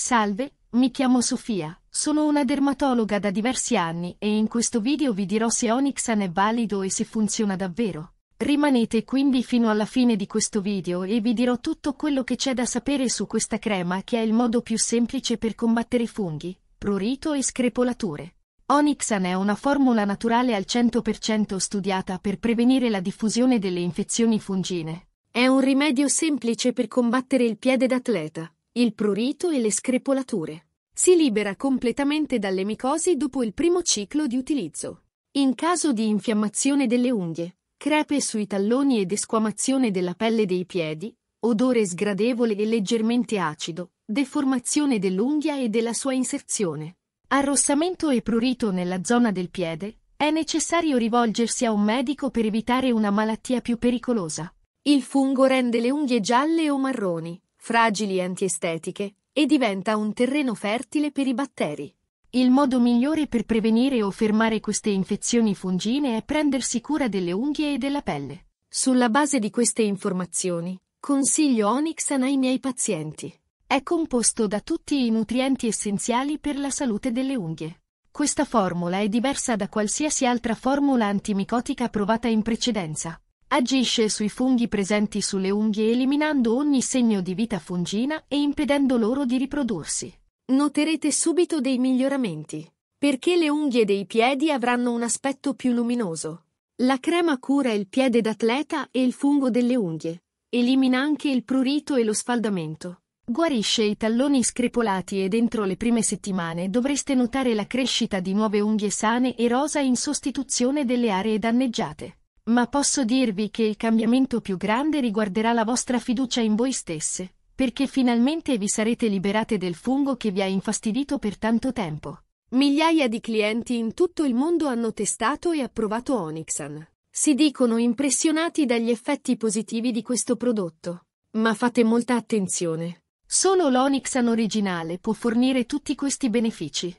Salve, mi chiamo Sofia, sono una dermatologa da diversi anni e in questo video vi dirò se Onyxan è valido e se funziona davvero. Rimanete quindi fino alla fine di questo video e vi dirò tutto quello che c'è da sapere su questa crema che è il modo più semplice per combattere funghi, prurito e screpolature. Onyxan è una formula naturale al 100% studiata per prevenire la diffusione delle infezioni fungine. È un rimedio semplice per combattere il piede d'atleta il prurito e le screpolature. Si libera completamente dalle micosi dopo il primo ciclo di utilizzo. In caso di infiammazione delle unghie, crepe sui talloni ed esquamazione della pelle dei piedi, odore sgradevole e leggermente acido, deformazione dell'unghia e della sua inserzione, arrossamento e prurito nella zona del piede, è necessario rivolgersi a un medico per evitare una malattia più pericolosa. Il fungo rende le unghie gialle o marroni, fragili e antiestetiche, e diventa un terreno fertile per i batteri. Il modo migliore per prevenire o fermare queste infezioni fungine è prendersi cura delle unghie e della pelle. Sulla base di queste informazioni, consiglio Onyxan ai miei pazienti. È composto da tutti i nutrienti essenziali per la salute delle unghie. Questa formula è diversa da qualsiasi altra formula antimicotica provata in precedenza. Agisce sui funghi presenti sulle unghie eliminando ogni segno di vita fungina e impedendo loro di riprodursi. Noterete subito dei miglioramenti, perché le unghie dei piedi avranno un aspetto più luminoso. La crema cura il piede d'atleta e il fungo delle unghie. Elimina anche il prurito e lo sfaldamento. Guarisce i talloni screpolati e dentro le prime settimane dovreste notare la crescita di nuove unghie sane e rosa in sostituzione delle aree danneggiate. Ma posso dirvi che il cambiamento più grande riguarderà la vostra fiducia in voi stesse, perché finalmente vi sarete liberate del fungo che vi ha infastidito per tanto tempo. Migliaia di clienti in tutto il mondo hanno testato e approvato Onyxan. Si dicono impressionati dagli effetti positivi di questo prodotto. Ma fate molta attenzione. Solo l'Onyxan originale può fornire tutti questi benefici.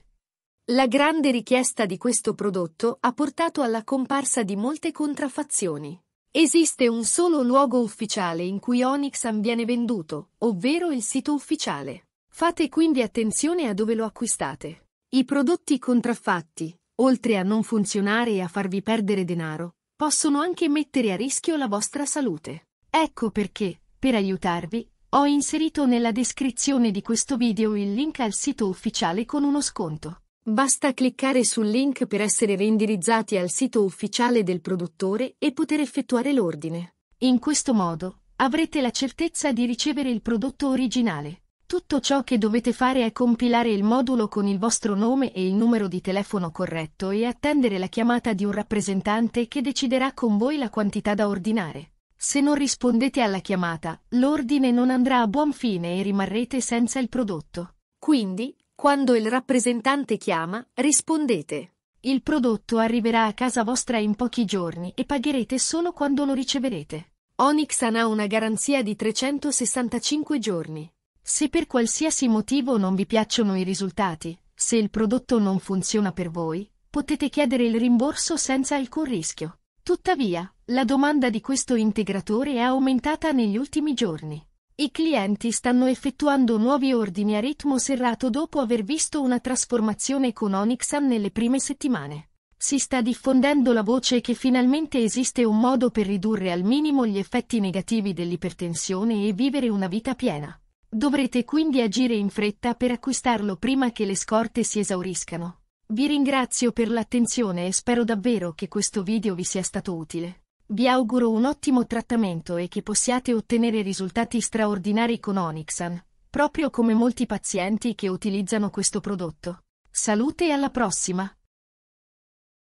La grande richiesta di questo prodotto ha portato alla comparsa di molte contraffazioni. Esiste un solo luogo ufficiale in cui Onyxam viene venduto, ovvero il sito ufficiale. Fate quindi attenzione a dove lo acquistate. I prodotti contraffatti, oltre a non funzionare e a farvi perdere denaro, possono anche mettere a rischio la vostra salute. Ecco perché, per aiutarvi, ho inserito nella descrizione di questo video il link al sito ufficiale con uno sconto. Basta cliccare sul link per essere reindirizzati al sito ufficiale del produttore e poter effettuare l'ordine. In questo modo avrete la certezza di ricevere il prodotto originale. Tutto ciò che dovete fare è compilare il modulo con il vostro nome e il numero di telefono corretto e attendere la chiamata di un rappresentante che deciderà con voi la quantità da ordinare. Se non rispondete alla chiamata, l'ordine non andrà a buon fine e rimarrete senza il prodotto. Quindi, quando il rappresentante chiama, rispondete. Il prodotto arriverà a casa vostra in pochi giorni e pagherete solo quando lo riceverete. Onyxan ha una garanzia di 365 giorni. Se per qualsiasi motivo non vi piacciono i risultati, se il prodotto non funziona per voi, potete chiedere il rimborso senza alcun rischio. Tuttavia, la domanda di questo integratore è aumentata negli ultimi giorni. I clienti stanno effettuando nuovi ordini a ritmo serrato dopo aver visto una trasformazione con Onyxan nelle prime settimane. Si sta diffondendo la voce che finalmente esiste un modo per ridurre al minimo gli effetti negativi dell'ipertensione e vivere una vita piena. Dovrete quindi agire in fretta per acquistarlo prima che le scorte si esauriscano. Vi ringrazio per l'attenzione e spero davvero che questo video vi sia stato utile. Vi auguro un ottimo trattamento e che possiate ottenere risultati straordinari con Onyxan, proprio come molti pazienti che utilizzano questo prodotto. Salute e alla prossima!